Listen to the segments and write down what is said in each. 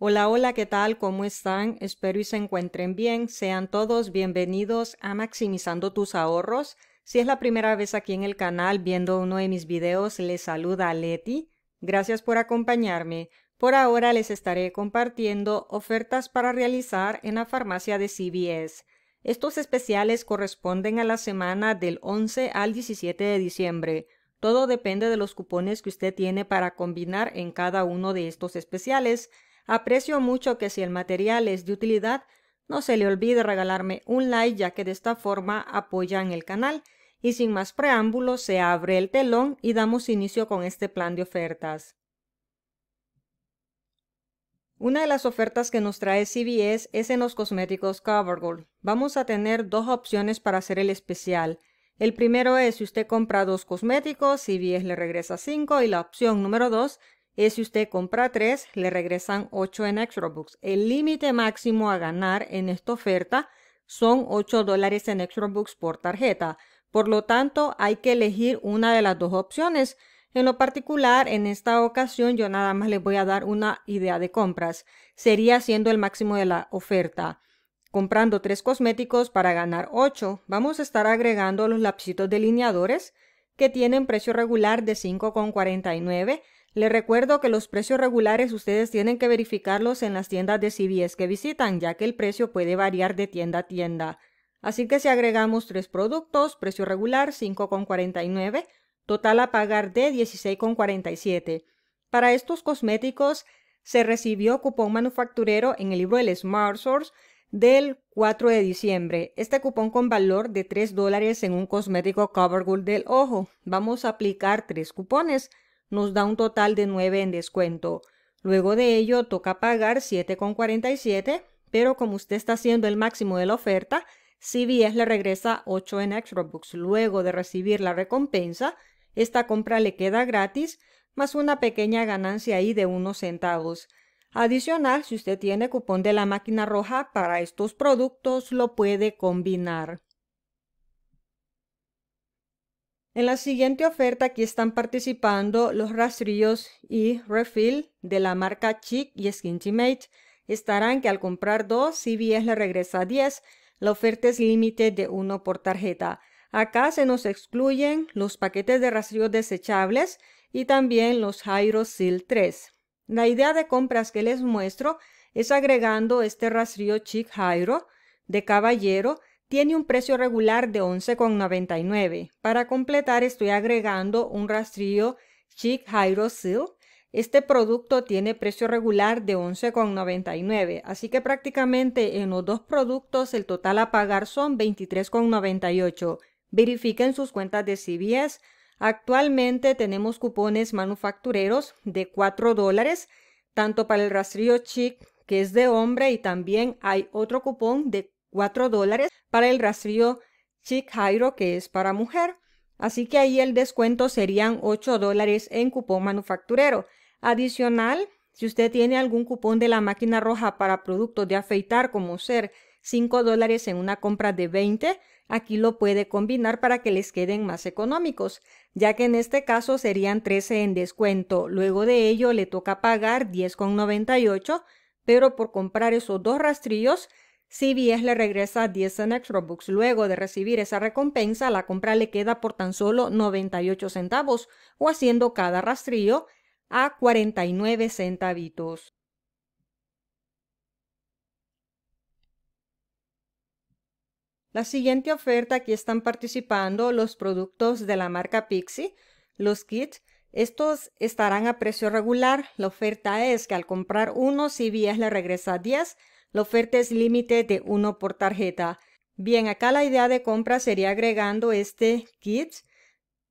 Hola, hola, ¿qué tal? ¿Cómo están? Espero y se encuentren bien. Sean todos bienvenidos a Maximizando tus ahorros. Si es la primera vez aquí en el canal viendo uno de mis videos, les saluda Leti. Gracias por acompañarme. Por ahora les estaré compartiendo ofertas para realizar en la farmacia de CVS. Estos especiales corresponden a la semana del 11 al 17 de diciembre. Todo depende de los cupones que usted tiene para combinar en cada uno de estos especiales. Aprecio mucho que si el material es de utilidad, no se le olvide regalarme un like ya que de esta forma apoyan el canal. Y sin más preámbulos se abre el telón y damos inicio con este plan de ofertas. Una de las ofertas que nos trae CVS es en los cosméticos CoverGirl. Vamos a tener dos opciones para hacer el especial. El primero es si usted compra dos cosméticos, CVS le regresa cinco y la opción número dos es si usted compra 3, le regresan 8 en Extra El límite máximo a ganar en esta oferta son 8 dólares en Extra por tarjeta. Por lo tanto, hay que elegir una de las dos opciones. En lo particular, en esta ocasión yo nada más les voy a dar una idea de compras. Sería siendo el máximo de la oferta. Comprando tres cosméticos para ganar 8, vamos a estar agregando los lapsitos delineadores que tienen precio regular de 5,49 les recuerdo que los precios regulares ustedes tienen que verificarlos en las tiendas de CVS que visitan, ya que el precio puede variar de tienda a tienda. Así que si agregamos tres productos, precio regular 5,49, total a pagar de 16,47. Para estos cosméticos se recibió cupón manufacturero en el libro del Smart Source del 4 de diciembre. Este cupón con valor de 3 dólares en un cosmético Covergirl del ojo. Vamos a aplicar tres cupones nos da un total de 9 en descuento. Luego de ello toca pagar 7,47, pero como usted está haciendo el máximo de la oferta, si bien le regresa 8 en Extra Luego de recibir la recompensa, esta compra le queda gratis, más una pequeña ganancia ahí de unos centavos. Adicional, si usted tiene cupón de la máquina roja para estos productos, lo puede combinar. En la siguiente oferta aquí están participando los rastrillos y refill de la marca Chic y Skintimate. Estarán que al comprar dos, CVS le regresa 10. La oferta es límite de uno por tarjeta. Acá se nos excluyen los paquetes de rastrillos desechables y también los Jairo Seal 3. La idea de compras que les muestro es agregando este rastrillo Chic Jairo de caballero tiene un precio regular de 11,99. Para completar estoy agregando un rastrillo Chic Hydro Seal. Este producto tiene precio regular de 11,99, así que prácticamente en los dos productos el total a pagar son 23,98. Verifiquen sus cuentas de CBS. Actualmente tenemos cupones manufactureros de 4 dólares, tanto para el rastrillo Chic, que es de hombre, y también hay otro cupón de 4 dólares para el rastrillo Chic que es para mujer. Así que ahí el descuento serían 8 dólares en cupón manufacturero. Adicional, si usted tiene algún cupón de la máquina roja para productos de afeitar como ser 5 dólares en una compra de 20, aquí lo puede combinar para que les queden más económicos, ya que en este caso serían 13 en descuento. Luego de ello le toca pagar 10,98, pero por comprar esos dos rastrillos CBS le regresa 10 Robux. Luego de recibir esa recompensa, la compra le queda por tan solo 98 centavos o haciendo cada rastrillo a 49 centavitos. La siguiente oferta aquí están participando los productos de la marca Pixie, los kits. Estos estarán a precio regular. La oferta es que al comprar uno, CBS le regresa 10 la oferta es límite de uno por tarjeta. Bien, acá la idea de compra sería agregando este kit.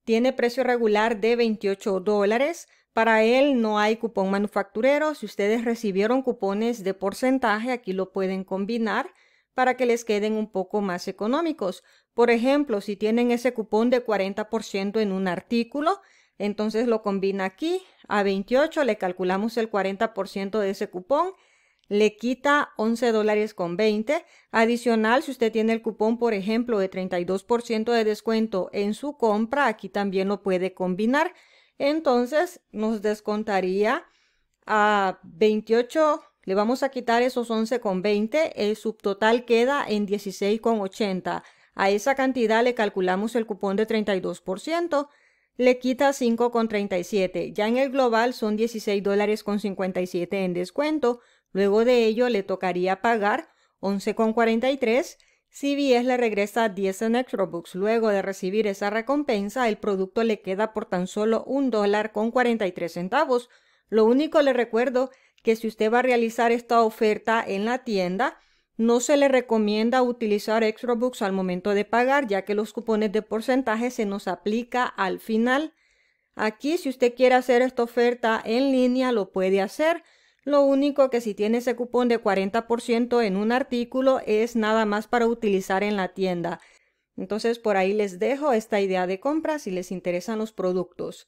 Tiene precio regular de 28 dólares. Para él no hay cupón manufacturero. Si ustedes recibieron cupones de porcentaje, aquí lo pueden combinar para que les queden un poco más económicos. Por ejemplo, si tienen ese cupón de 40% en un artículo, entonces lo combina aquí. A 28 le calculamos el 40% de ese cupón le quita 11 dólares con 20. Adicional, si usted tiene el cupón, por ejemplo, de 32% de descuento en su compra, aquí también lo puede combinar. Entonces nos descontaría a 28, le vamos a quitar esos 11 con 20, el subtotal queda en 16 con 80. A esa cantidad le calculamos el cupón de 32% le quita 5,37. Ya en el global son 16 dólares con 57 en descuento. Luego de ello le tocaría pagar 11,43 bien le regresa 10 Electrobooks. Luego de recibir esa recompensa, el producto le queda por tan solo un dólar con 43 centavos. Lo único le recuerdo que si usted va a realizar esta oferta en la tienda, no se le recomienda utilizar ExtraBooks al momento de pagar, ya que los cupones de porcentaje se nos aplica al final. Aquí, si usted quiere hacer esta oferta en línea, lo puede hacer lo único que si tiene ese cupón de 40% en un artículo es nada más para utilizar en la tienda. Entonces por ahí les dejo esta idea de compra si les interesan los productos.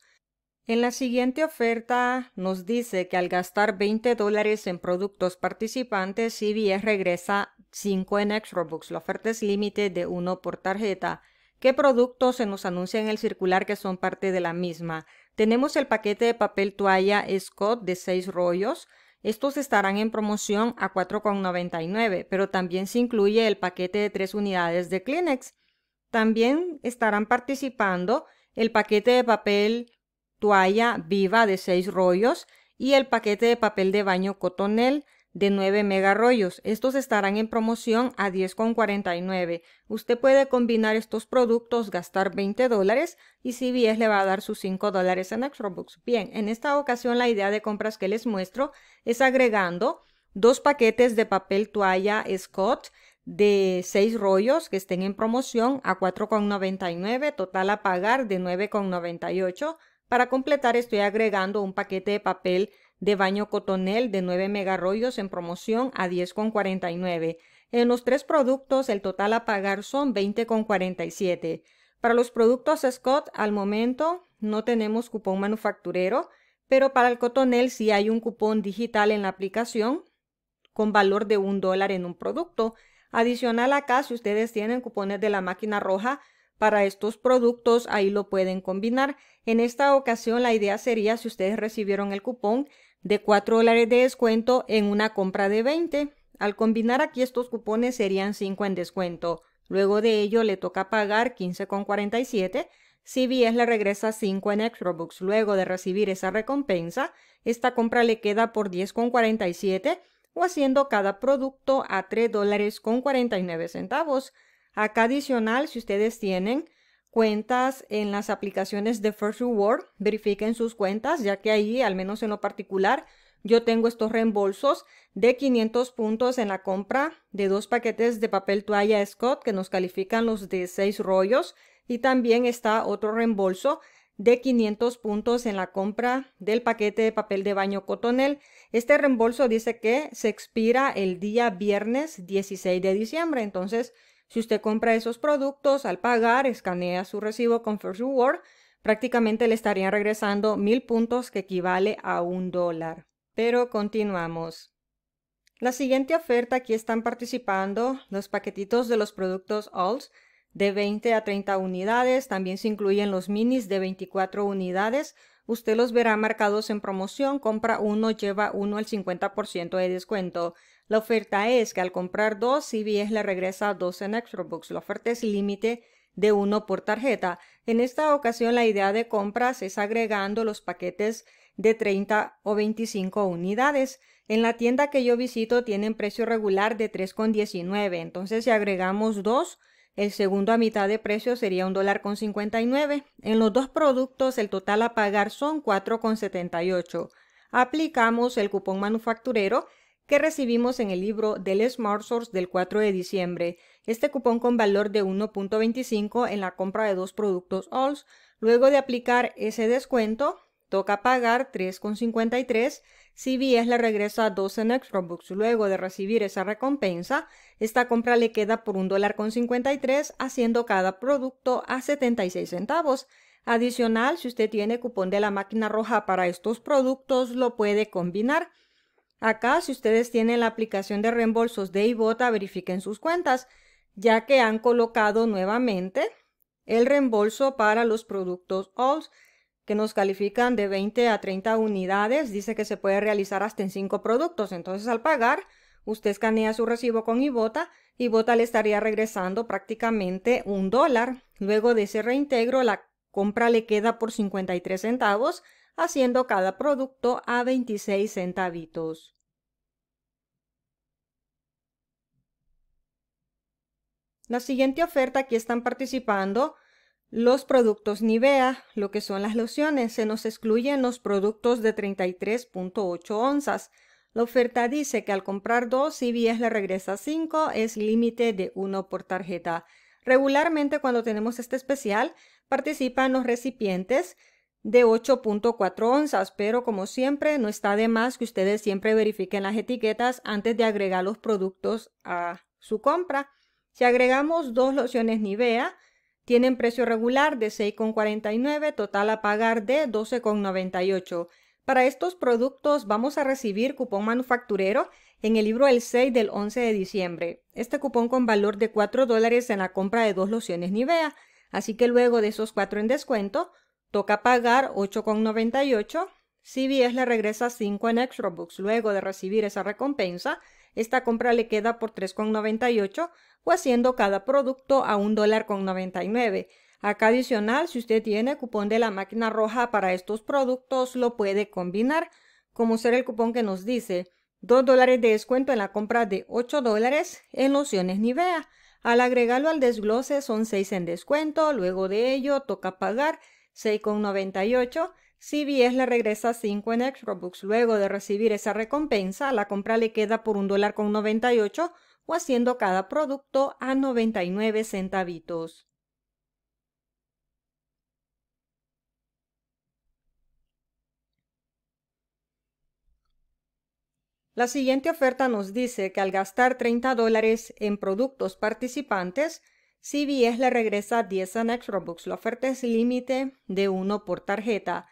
En la siguiente oferta nos dice que al gastar 20 dólares en productos participantes, CBS regresa 5 en Extrabooks. La oferta es límite de 1 por tarjeta. ¿Qué productos se nos anuncia en el circular que son parte de la misma? Tenemos el paquete de papel toalla Scott de 6 rollos, estos estarán en promoción a 4,99, pero también se incluye el paquete de tres unidades de Kleenex. También estarán participando el paquete de papel toalla viva de seis rollos y el paquete de papel de baño cotonel de 9 rollos Estos estarán en promoción a 10,49. Usted puede combinar estos productos, gastar 20 dólares y bien le va a dar sus 5 dólares en Extrabooks. Bien, en esta ocasión la idea de compras que les muestro es agregando dos paquetes de papel toalla Scott de 6 rollos que estén en promoción a 4,99, total a pagar de 9,98. Para completar estoy agregando un paquete de papel de baño cotonel de 9 megarrollos en promoción a 10,49. En los tres productos el total a pagar son 20,47. Para los productos Scott al momento no tenemos cupón manufacturero, pero para el cotonel sí hay un cupón digital en la aplicación con valor de un dólar en un producto. Adicional acá, si ustedes tienen cupones de la máquina roja para estos productos, ahí lo pueden combinar. En esta ocasión la idea sería, si ustedes recibieron el cupón, de 4 dólares de descuento en una compra de 20. Al combinar aquí estos cupones serían 5 en descuento. Luego de ello le toca pagar 15,47. bien le regresa 5 en bucks, Luego de recibir esa recompensa, esta compra le queda por 10,47 o haciendo cada producto a 3 dólares con 49 centavos. Acá adicional, si ustedes tienen cuentas en las aplicaciones de First Reward, verifiquen sus cuentas, ya que ahí, al menos en lo particular, yo tengo estos reembolsos de 500 puntos en la compra de dos paquetes de papel toalla Scott que nos califican los de seis rollos y también está otro reembolso de 500 puntos en la compra del paquete de papel de baño cotonel. Este reembolso dice que se expira el día viernes 16 de diciembre, entonces si usted compra esos productos, al pagar, escanea su recibo con First Reward, prácticamente le estarían regresando mil puntos que equivale a un dólar. Pero continuamos. La siguiente oferta aquí están participando los paquetitos de los productos Alls de 20 a 30 unidades. También se incluyen los minis de 24 unidades. Usted los verá marcados en promoción. Compra uno, lleva uno al 50% de descuento. La oferta es que al comprar dos, CBS le regresa dos en Extra La oferta es límite de uno por tarjeta. En esta ocasión, la idea de compras es agregando los paquetes de 30 o 25 unidades. En la tienda que yo visito tienen precio regular de 3,19. Entonces, si agregamos dos, el segundo a mitad de precio sería un dólar con En los dos productos el total a pagar son 4,78. Aplicamos el cupón manufacturero que recibimos en el libro del Smart Source del 4 de diciembre. Este cupón con valor de 1.25 en la compra de dos productos Alls. Luego de aplicar ese descuento, toca pagar 3,53. vies le regresa 12 en Extrabooks. Luego de recibir esa recompensa, esta compra le queda por $1.53, haciendo cada producto a 76 centavos. Adicional, si usted tiene cupón de la máquina roja para estos productos, lo puede combinar. Acá, si ustedes tienen la aplicación de reembolsos de Ibota, verifiquen sus cuentas, ya que han colocado nuevamente el reembolso para los productos OLS que nos califican de 20 a 30 unidades. Dice que se puede realizar hasta en 5 productos. Entonces, al pagar, usted escanea su recibo con Ibota. Ibota le estaría regresando prácticamente un dólar. Luego de ese reintegro, la compra le queda por 53 centavos haciendo cada producto a 26 centavitos. La siguiente oferta, aquí están participando los productos Nivea, lo que son las lociones. Se nos excluyen los productos de 33.8 onzas. La oferta dice que al comprar dos, bien le regresa 5, es límite de 1 por tarjeta. Regularmente cuando tenemos este especial, participan los recipientes de 8.4 onzas, pero como siempre no está de más que ustedes siempre verifiquen las etiquetas antes de agregar los productos a su compra. Si agregamos dos lociones Nivea, tienen precio regular de 6,49, total a pagar de 12,98. Para estos productos vamos a recibir cupón manufacturero en el libro El 6 del 11 de diciembre. Este cupón con valor de 4 dólares en la compra de dos lociones Nivea. Así que luego de esos 4 en descuento, Toca pagar 8,98. bien le regresa 5 en Extra Luego de recibir esa recompensa, esta compra le queda por 3,98 o haciendo cada producto a un dólar con Acá adicional, si usted tiene cupón de la máquina roja para estos productos, lo puede combinar, como ser el cupón que nos dice 2 dólares de descuento en la compra de 8 dólares en lociones Nivea. Al agregarlo al desglose son 6 en descuento, luego de ello toca pagar 6,98, CBS le regresa 5 en Extra Luego de recibir esa recompensa, la compra le queda por un dólar con o haciendo cada producto a 99 centavitos. La siguiente oferta nos dice que al gastar 30 dólares en productos participantes, CVS le regresa 10 anexos Robux, La oferta es límite de uno por tarjeta.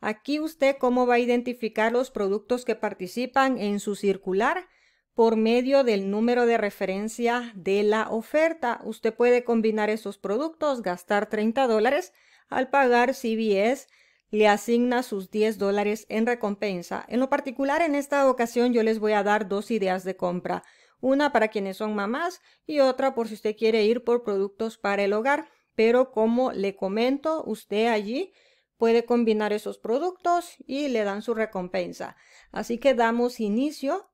Aquí usted cómo va a identificar los productos que participan en su circular por medio del número de referencia de la oferta. Usted puede combinar esos productos, gastar 30 dólares. Al pagar CVS le asigna sus 10 dólares en recompensa. En lo particular, en esta ocasión yo les voy a dar dos ideas de compra. Una para quienes son mamás y otra por si usted quiere ir por productos para el hogar. Pero como le comento, usted allí puede combinar esos productos y le dan su recompensa. Así que damos inicio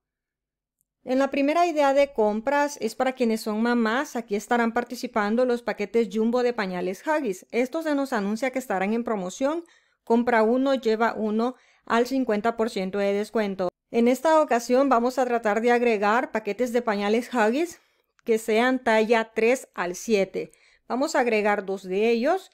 en la primera idea de compras es para quienes son mamás, aquí estarán participando los paquetes Jumbo de pañales Huggies. Esto se nos anuncia que estarán en promoción. Compra uno, lleva uno al 50% de descuento. En esta ocasión vamos a tratar de agregar paquetes de pañales Huggies que sean talla 3 al 7. Vamos a agregar dos de ellos.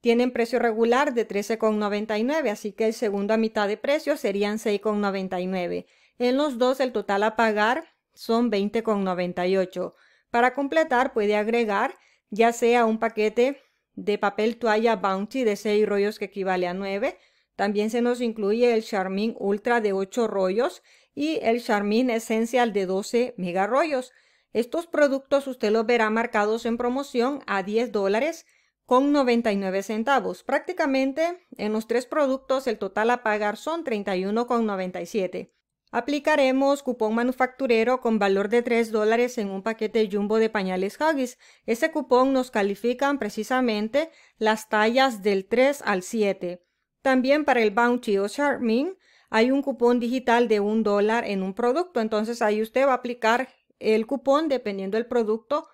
Tienen precio regular de 13,99, así que el segundo a mitad de precio serían 6,99. En los dos el total a pagar son 20,98. Para completar puede agregar ya sea un paquete de papel toalla Bounty de 6 rollos que equivale a 9 también se nos incluye el Charmin Ultra de 8 rollos y el Charmin Essential de 12 mega rollos. Estos productos usted los verá marcados en promoción a 10 dólares con 99 centavos. Prácticamente en los tres productos el total a pagar son 31,97. Aplicaremos cupón manufacturero con valor de 3 dólares en un paquete jumbo de pañales Huggies. Ese cupón nos califican precisamente las tallas del 3 al 7. También para el Bounty o Charming hay un cupón digital de un dólar en un producto. Entonces ahí usted va a aplicar el cupón dependiendo del producto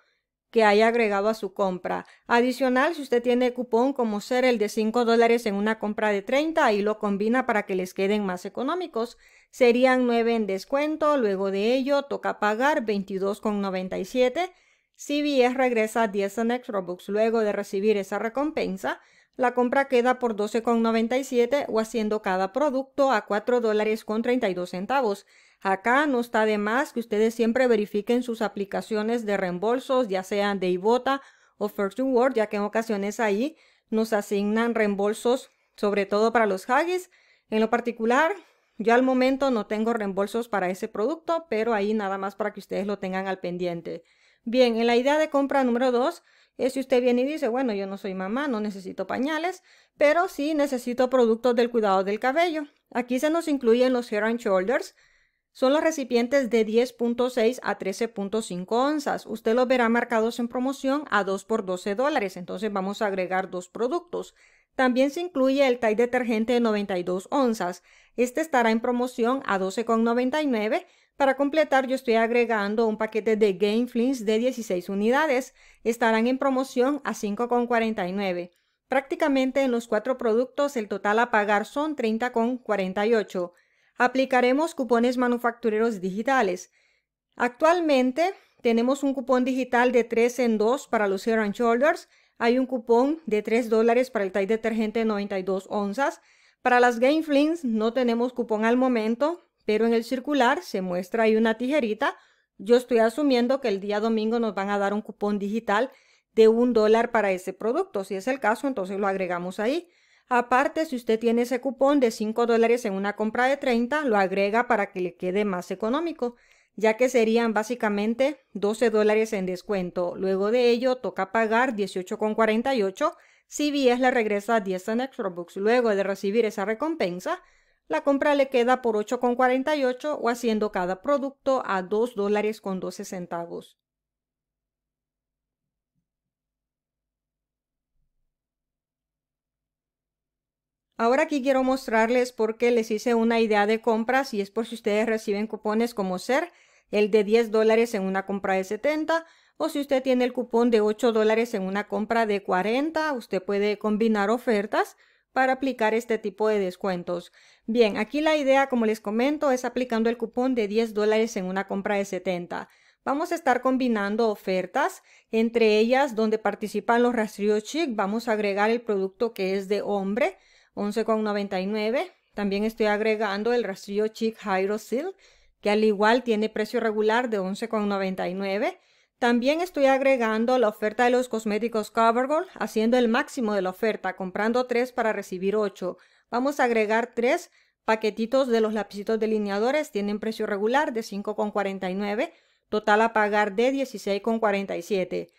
que haya agregado a su compra. Adicional, si usted tiene cupón como ser el de 5 dólares en una compra de 30, ahí lo combina para que les queden más económicos. Serían 9 en descuento, luego de ello toca pagar 22,97. CBS regresa 10 en Robux luego de recibir esa recompensa. La compra queda por 12,97 o haciendo cada producto a 4 dólares con 32 centavos. Acá no está de más que ustedes siempre verifiquen sus aplicaciones de reembolsos, ya sean de Ibota o First Reward, ya que en ocasiones ahí nos asignan reembolsos, sobre todo para los haggis. En lo particular, yo al momento no tengo reembolsos para ese producto, pero ahí nada más para que ustedes lo tengan al pendiente. Bien, en la idea de compra número 2, si usted viene y dice, bueno, yo no soy mamá, no necesito pañales, pero sí necesito productos del cuidado del cabello. Aquí se nos incluyen los Hair and Shoulders. Son los recipientes de 10.6 a 13.5 onzas. Usted los verá marcados en promoción a 2 por 12 dólares. Entonces vamos a agregar dos productos. También se incluye el Tide detergente de 92 onzas. Este estará en promoción a 12,99 para completar, yo estoy agregando un paquete de Game Flings de 16 unidades. Estarán en promoción a 5,49. Prácticamente en los cuatro productos el total a pagar son 30,48. Aplicaremos cupones manufactureros digitales. Actualmente tenemos un cupón digital de 3 en 2 para los Hair Shoulders. Hay un cupón de 3 dólares para el Tide detergente 92 onzas. Para las Game Flings no tenemos cupón al momento, pero en el circular se muestra ahí una tijerita. Yo estoy asumiendo que el día domingo nos van a dar un cupón digital de un dólar para ese producto. Si es el caso, entonces lo agregamos ahí. Aparte, si usted tiene ese cupón de 5 dólares en una compra de 30, lo agrega para que le quede más económico, ya que serían básicamente 12 dólares en descuento. Luego de ello, toca pagar 18,48. Si es le regresa 10 en Extra Luego de recibir esa recompensa, la compra le queda por 8,48 o haciendo cada producto a $2.12. dólares con 12 centavos. Ahora aquí quiero mostrarles por qué les hice una idea de compras y es por si ustedes reciben cupones como SER, el de 10 dólares en una compra de 70 o si usted tiene el cupón de 8 dólares en una compra de 40, usted puede combinar ofertas para aplicar este tipo de descuentos. Bien, aquí la idea, como les comento, es aplicando el cupón de 10 dólares en una compra de 70. Vamos a estar combinando ofertas, entre ellas donde participan los rastrillos chic, vamos a agregar el producto que es de hombre, 11,99. También estoy agregando el rastrillo chic Hydro que al igual tiene precio regular de 11,99. También estoy agregando la oferta de los cosméticos CoverGirl, haciendo el máximo de la oferta, comprando 3 para recibir 8. Vamos a agregar 3 paquetitos de los lapicitos delineadores, tienen precio regular de 5,49, total a pagar de 16,47.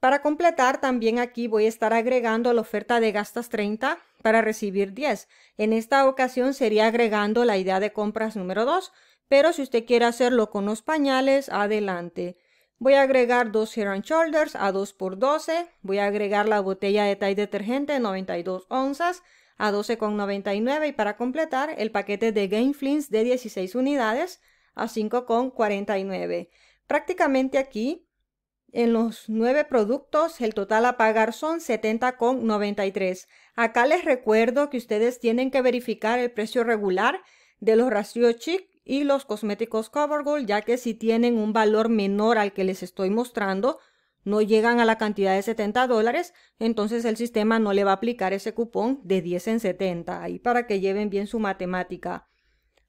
Para completar, también aquí voy a estar agregando la oferta de gastas 30 para recibir 10. En esta ocasión sería agregando la idea de compras número 2, pero si usted quiere hacerlo con los pañales, adelante. Voy a agregar dos Hero Shoulders a 2x12. Voy a agregar la botella de Tide detergente 92 onzas a 12,99 y para completar el paquete de Game Flins de 16 unidades a 5,49. Prácticamente aquí en los nueve productos, el total a pagar son 70,93. Acá les recuerdo que ustedes tienen que verificar el precio regular de los rastrillos chic y los cosméticos CoverGirl, ya que si tienen un valor menor al que les estoy mostrando, no llegan a la cantidad de 70 dólares, entonces el sistema no le va a aplicar ese cupón de 10 en 70, ahí para que lleven bien su matemática.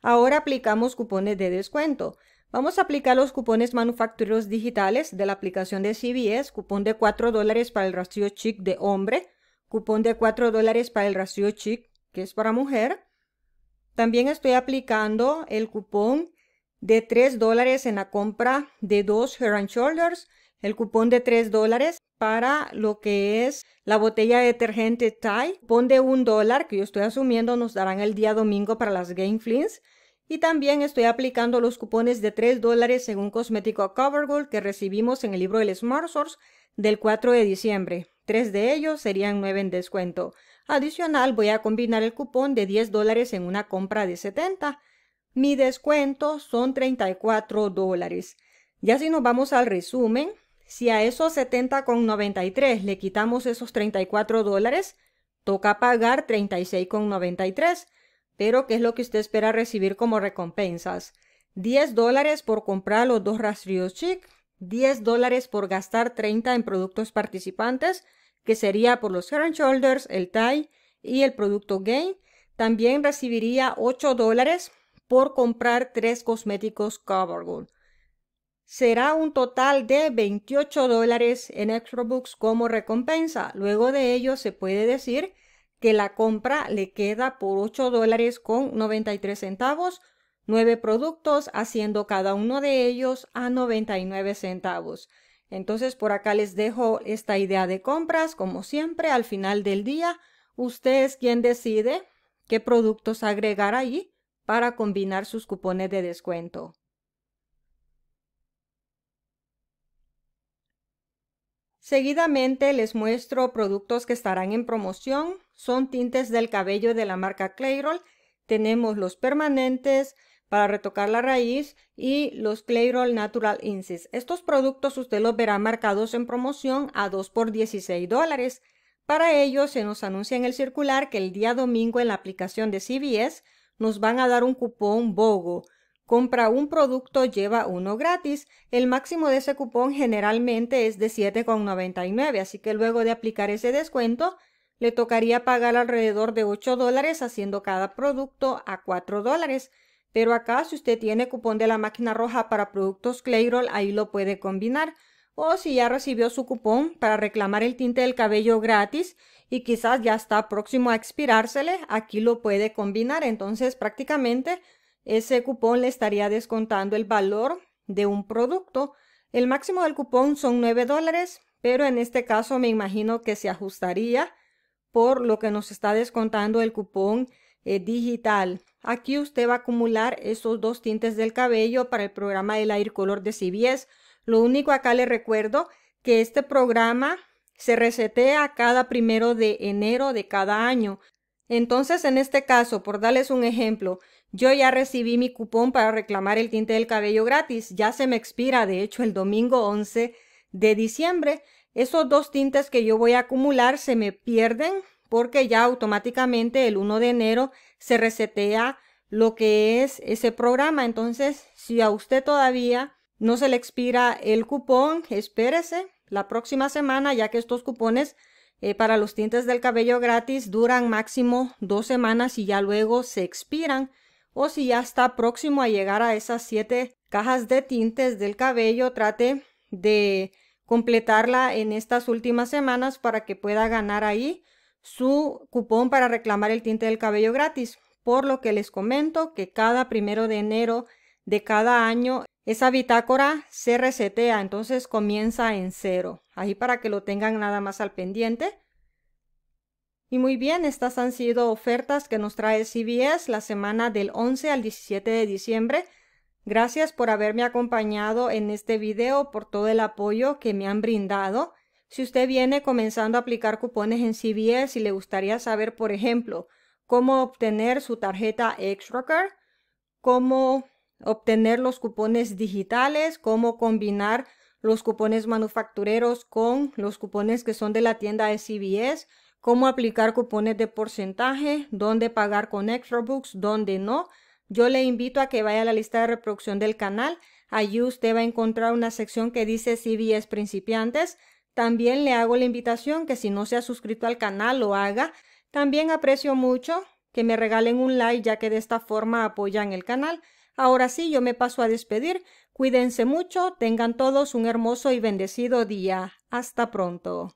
Ahora aplicamos cupones de descuento. Vamos a aplicar los cupones manufactureros digitales de la aplicación de CVS, cupón de 4 dólares para el ratio chic de hombre, cupón de 4 dólares para el ratio chic que es para mujer, también estoy aplicando el cupón de 3 dólares en la compra de dos and Shoulders, el cupón de 3 dólares para lo que es la botella de detergente Tide, cupón de 1 dólar que yo estoy asumiendo nos darán el día domingo para las Game Flins. Y también estoy aplicando los cupones de 3 dólares en un cosmético Covergirl que recibimos en el libro del Smart Source del 4 de diciembre. Tres de ellos serían 9 en descuento. Adicional, voy a combinar el cupón de 10 dólares en una compra de 70. Mi descuento son 34 dólares. Ya si nos vamos al resumen, si a esos 70,93 le quitamos esos 34 dólares, toca pagar 36,93. Pero, ¿qué es lo que usted espera recibir como recompensas? 10 dólares por comprar los dos rastrillos chic, 10 dólares por gastar 30 en productos participantes, que sería por los Heron shoulders, el tie y el producto Gain. También recibiría 8 dólares por comprar tres cosméticos Covergirl. Será un total de 28 dólares en Extra como recompensa. Luego de ello se puede decir que la compra le queda por 8 dólares con 93 centavos, 9 productos, haciendo cada uno de ellos a 99 centavos. Entonces por acá les dejo esta idea de compras. Como siempre, al final del día, usted es quien decide qué productos agregar ahí para combinar sus cupones de descuento. Seguidamente les muestro productos que estarán en promoción. Son tintes del cabello de la marca Clayroll, Tenemos los permanentes, para retocar la raíz y los Clayroll Natural Incis. Estos productos usted los verá marcados en promoción a 2 por 16 dólares. Para ello se nos anuncia en el circular que el día domingo en la aplicación de CVS nos van a dar un cupón BOGO. Compra un producto, lleva uno gratis. El máximo de ese cupón generalmente es de 7,99, así que luego de aplicar ese descuento, le tocaría pagar alrededor de 8 dólares haciendo cada producto a 4 dólares. Pero acá, si usted tiene cupón de la máquina roja para productos Clayroll, ahí lo puede combinar. O si ya recibió su cupón para reclamar el tinte del cabello gratis y quizás ya está próximo a expirársele, aquí lo puede combinar. Entonces, prácticamente ese cupón le estaría descontando el valor de un producto. El máximo del cupón son 9 dólares, pero en este caso me imagino que se ajustaría por lo que nos está descontando el cupón eh, digital. Aquí usted va a acumular esos dos tintes del cabello para el programa del Air Color de CBS. Lo único acá le recuerdo que este programa se resetea cada primero de enero de cada año. Entonces, en este caso, por darles un ejemplo, yo ya recibí mi cupón para reclamar el tinte del cabello gratis. Ya se me expira, de hecho, el domingo 11 de diciembre. Esos dos tintes que yo voy a acumular se me pierden porque ya automáticamente el 1 de enero se resetea lo que es ese programa. Entonces, si a usted todavía no se le expira el cupón, espérese la próxima semana, ya que estos cupones eh, para los tintes del cabello gratis duran máximo dos semanas y ya luego se expiran. O si ya está próximo a llegar a esas siete cajas de tintes del cabello, trate de completarla en estas últimas semanas para que pueda ganar ahí su cupón para reclamar el tinte del cabello gratis, por lo que les comento que cada primero de enero de cada año esa bitácora se resetea, entonces comienza en cero. Ahí para que lo tengan nada más al pendiente. Y muy bien, estas han sido ofertas que nos trae CBS la semana del 11 al 17 de diciembre. Gracias por haberme acompañado en este video, por todo el apoyo que me han brindado. Si usted viene comenzando a aplicar cupones en CBS y le gustaría saber, por ejemplo, cómo obtener su tarjeta ExtraCard, cómo obtener los cupones digitales, cómo combinar los cupones manufactureros con los cupones que son de la tienda de CBS, cómo aplicar cupones de porcentaje, dónde pagar con ExtraBooks, dónde no. Yo le invito a que vaya a la lista de reproducción del canal. Allí usted va a encontrar una sección que dice CBS principiantes. También le hago la invitación que si no se ha suscrito al canal lo haga. También aprecio mucho que me regalen un like ya que de esta forma apoyan el canal. Ahora sí, yo me paso a despedir. Cuídense mucho, tengan todos un hermoso y bendecido día. Hasta pronto.